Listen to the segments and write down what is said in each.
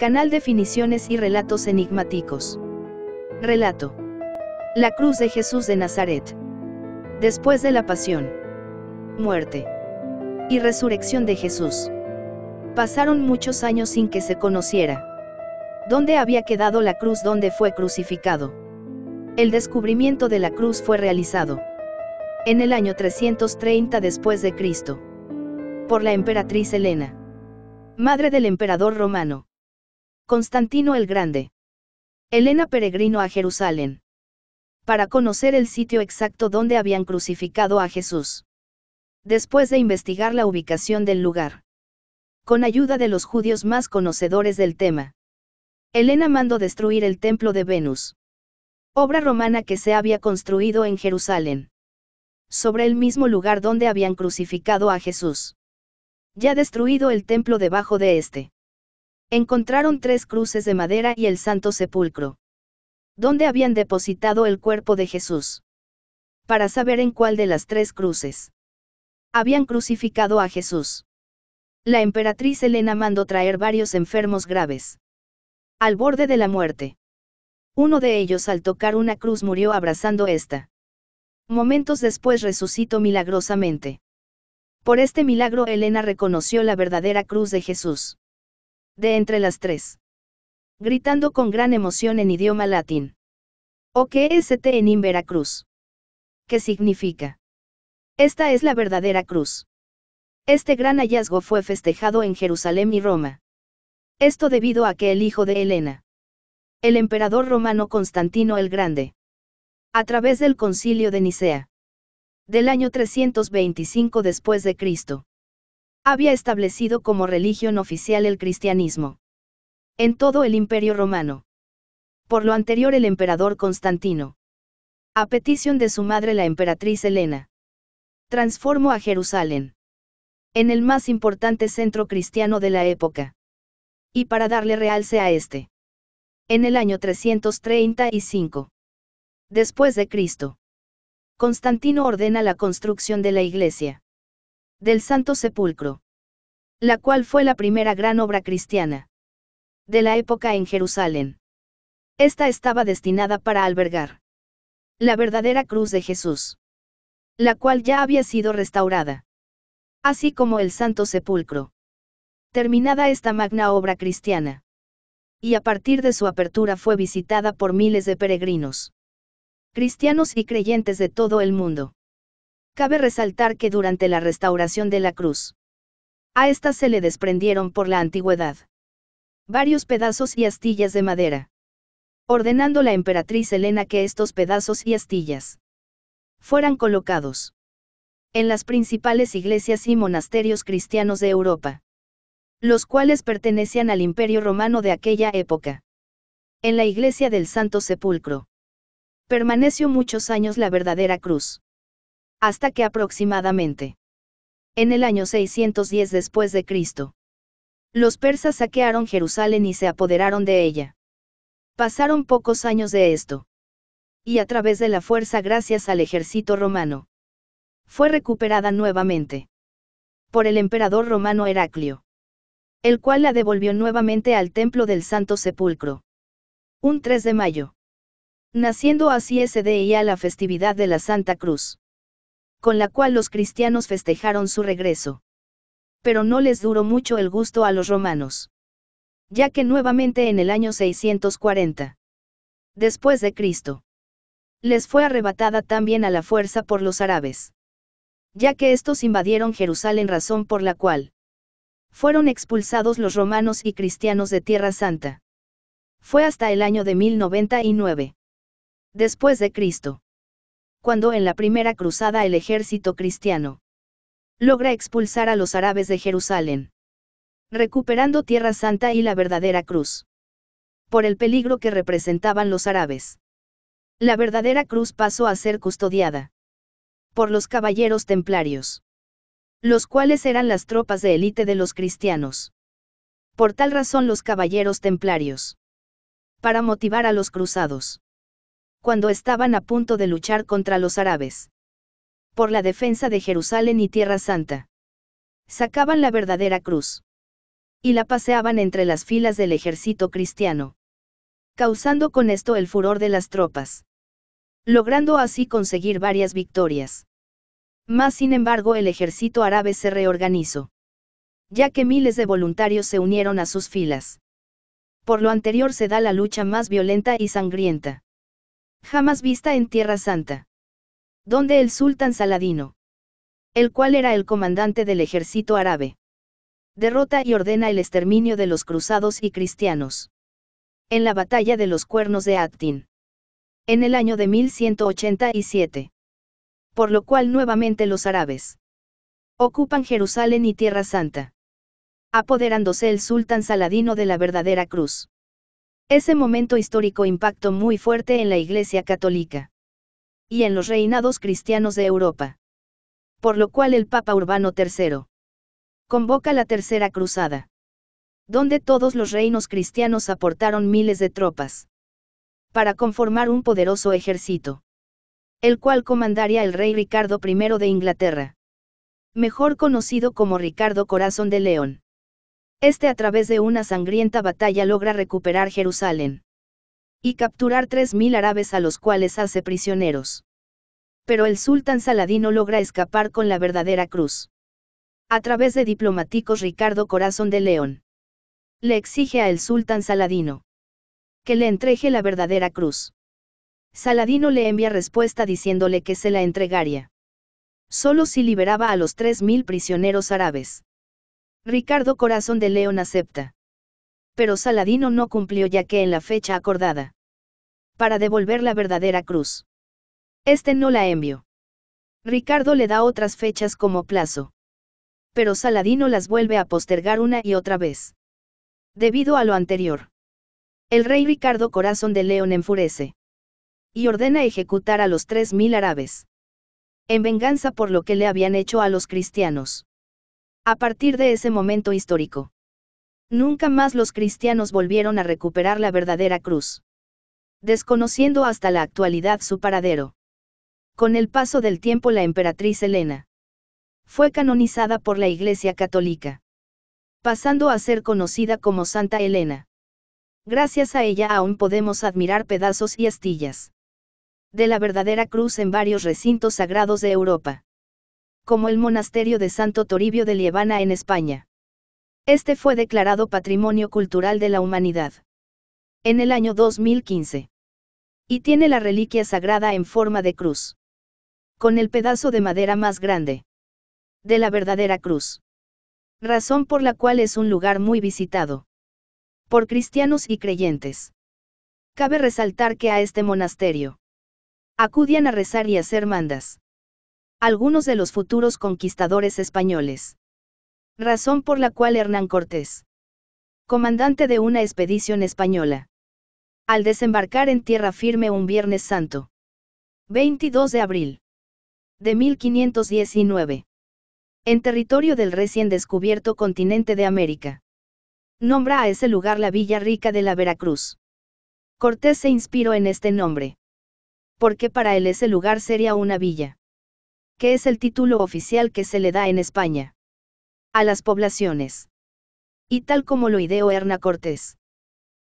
Canal Definiciones y Relatos Enigmáticos. Relato. La cruz de Jesús de Nazaret. Después de la pasión, muerte y resurrección de Jesús. Pasaron muchos años sin que se conociera. ¿Dónde había quedado la cruz donde fue crucificado? El descubrimiento de la cruz fue realizado. En el año 330 después de Cristo. Por la emperatriz Elena, Madre del emperador romano. Constantino el Grande. Elena peregrino a Jerusalén. Para conocer el sitio exacto donde habían crucificado a Jesús. Después de investigar la ubicación del lugar. Con ayuda de los judíos más conocedores del tema. Elena mandó destruir el templo de Venus. Obra romana que se había construido en Jerusalén. Sobre el mismo lugar donde habían crucificado a Jesús. Ya destruido el templo debajo de este Encontraron tres cruces de madera y el santo sepulcro. ¿Dónde habían depositado el cuerpo de Jesús? Para saber en cuál de las tres cruces. Habían crucificado a Jesús. La emperatriz Elena mandó traer varios enfermos graves. Al borde de la muerte. Uno de ellos al tocar una cruz murió abrazando esta. Momentos después resucitó milagrosamente. Por este milagro Elena reconoció la verdadera cruz de Jesús de entre las tres. Gritando con gran emoción en idioma latín. O que este en in Veracruz. ¿Qué significa? Esta es la verdadera cruz. Este gran hallazgo fue festejado en Jerusalén y Roma. Esto debido a que el hijo de Helena, el emperador romano Constantino el Grande, a través del concilio de Nicea, del año 325 después de Cristo, había establecido como religión oficial el cristianismo. En todo el imperio romano. Por lo anterior el emperador Constantino. A petición de su madre la emperatriz Helena. Transformó a Jerusalén. En el más importante centro cristiano de la época. Y para darle realce a este. En el año 335. Después de Cristo. Constantino ordena la construcción de la iglesia del Santo Sepulcro, la cual fue la primera gran obra cristiana de la época en Jerusalén. Esta estaba destinada para albergar la verdadera cruz de Jesús, la cual ya había sido restaurada, así como el Santo Sepulcro. Terminada esta magna obra cristiana, y a partir de su apertura fue visitada por miles de peregrinos, cristianos y creyentes de todo el mundo. Cabe resaltar que durante la restauración de la cruz, a esta se le desprendieron por la antigüedad varios pedazos y astillas de madera, ordenando la emperatriz Helena que estos pedazos y astillas fueran colocados en las principales iglesias y monasterios cristianos de Europa, los cuales pertenecían al imperio romano de aquella época. En la iglesia del Santo Sepulcro permaneció muchos años la verdadera cruz hasta que aproximadamente en el año 610 después de Cristo. Los persas saquearon Jerusalén y se apoderaron de ella. Pasaron pocos años de esto. Y a través de la fuerza gracias al ejército romano. Fue recuperada nuevamente. Por el emperador romano Heraclio. El cual la devolvió nuevamente al templo del Santo Sepulcro. Un 3 de mayo. Naciendo así ese día la festividad de la Santa Cruz con la cual los cristianos festejaron su regreso. Pero no les duró mucho el gusto a los romanos. Ya que nuevamente en el año 640, después de Cristo, les fue arrebatada también a la fuerza por los árabes. Ya que estos invadieron Jerusalén razón por la cual fueron expulsados los romanos y cristianos de Tierra Santa. Fue hasta el año de 1099. Después de Cristo cuando en la primera cruzada el ejército cristiano logra expulsar a los árabes de Jerusalén, recuperando Tierra Santa y la verdadera cruz. Por el peligro que representaban los árabes. La verdadera cruz pasó a ser custodiada por los caballeros templarios, los cuales eran las tropas de élite de los cristianos. Por tal razón los caballeros templarios, para motivar a los cruzados, cuando estaban a punto de luchar contra los árabes. Por la defensa de Jerusalén y Tierra Santa. Sacaban la verdadera cruz. Y la paseaban entre las filas del ejército cristiano. Causando con esto el furor de las tropas. Logrando así conseguir varias victorias. Más sin embargo el ejército árabe se reorganizó. Ya que miles de voluntarios se unieron a sus filas. Por lo anterior se da la lucha más violenta y sangrienta jamás vista en Tierra Santa. Donde el sultán Saladino, el cual era el comandante del ejército árabe, derrota y ordena el exterminio de los cruzados y cristianos. En la batalla de los cuernos de Atin. En el año de 1187. Por lo cual nuevamente los árabes ocupan Jerusalén y Tierra Santa. Apoderándose el sultán Saladino de la verdadera cruz. Ese momento histórico impactó muy fuerte en la Iglesia Católica y en los reinados cristianos de Europa. Por lo cual el Papa Urbano III convoca la Tercera Cruzada, donde todos los reinos cristianos aportaron miles de tropas para conformar un poderoso ejército, el cual comandaría el rey Ricardo I de Inglaterra, mejor conocido como Ricardo Corazón de León. Este a través de una sangrienta batalla logra recuperar Jerusalén. Y capturar 3.000 árabes a los cuales hace prisioneros. Pero el sultán Saladino logra escapar con la verdadera cruz. A través de diplomáticos Ricardo Corazón de León. Le exige al sultán Saladino. Que le entregue la verdadera cruz. Saladino le envía respuesta diciéndole que se la entregaría. Solo si liberaba a los 3.000 prisioneros árabes. Ricardo Corazón de León acepta. Pero Saladino no cumplió ya que en la fecha acordada. Para devolver la verdadera cruz. Este no la envió. Ricardo le da otras fechas como plazo. Pero Saladino las vuelve a postergar una y otra vez. Debido a lo anterior. El rey Ricardo Corazón de León enfurece. Y ordena ejecutar a los tres mil árabes. En venganza por lo que le habían hecho a los cristianos. A partir de ese momento histórico. Nunca más los cristianos volvieron a recuperar la verdadera cruz. Desconociendo hasta la actualidad su paradero. Con el paso del tiempo la emperatriz Elena fue canonizada por la Iglesia Católica, pasando a ser conocida como Santa Elena. Gracias a ella aún podemos admirar pedazos y astillas de la verdadera cruz en varios recintos sagrados de Europa como el monasterio de Santo Toribio de Lievana en España. Este fue declarado Patrimonio Cultural de la Humanidad. En el año 2015. Y tiene la reliquia sagrada en forma de cruz. Con el pedazo de madera más grande. De la verdadera cruz. Razón por la cual es un lugar muy visitado. Por cristianos y creyentes. Cabe resaltar que a este monasterio. Acudían a rezar y hacer mandas algunos de los futuros conquistadores españoles. Razón por la cual Hernán Cortés, comandante de una expedición española, al desembarcar en tierra firme un Viernes Santo, 22 de abril de 1519, en territorio del recién descubierto continente de América, nombra a ese lugar la Villa Rica de la Veracruz. Cortés se inspiró en este nombre, porque para él ese lugar sería una villa que es el título oficial que se le da en España. A las poblaciones. Y tal como lo ideó Herna Cortés.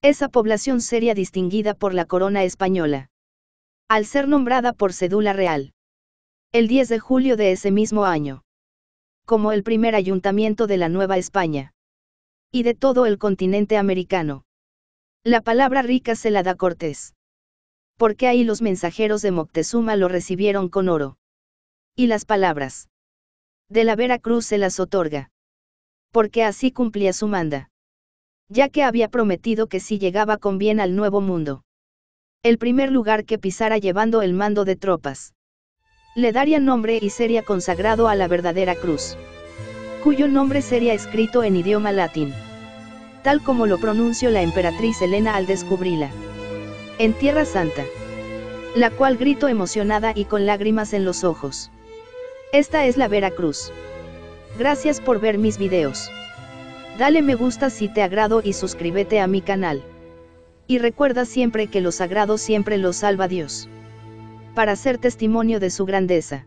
Esa población sería distinguida por la corona española. Al ser nombrada por cédula real. El 10 de julio de ese mismo año. Como el primer ayuntamiento de la Nueva España. Y de todo el continente americano. La palabra rica se la da Cortés porque ahí los mensajeros de Moctezuma lo recibieron con oro y las palabras de la Vera Cruz se las otorga. Porque así cumplía su manda. Ya que había prometido que si llegaba con bien al Nuevo Mundo, el primer lugar que pisara llevando el mando de tropas, le daría nombre y sería consagrado a la verdadera cruz, cuyo nombre sería escrito en idioma latín, tal como lo pronunció la emperatriz Elena al descubrirla, en Tierra Santa, la cual gritó emocionada y con lágrimas en los ojos. Esta es la Veracruz. Gracias por ver mis videos. Dale me gusta si te agrado y suscríbete a mi canal. Y recuerda siempre que lo sagrado siempre lo salva Dios. Para ser testimonio de su grandeza.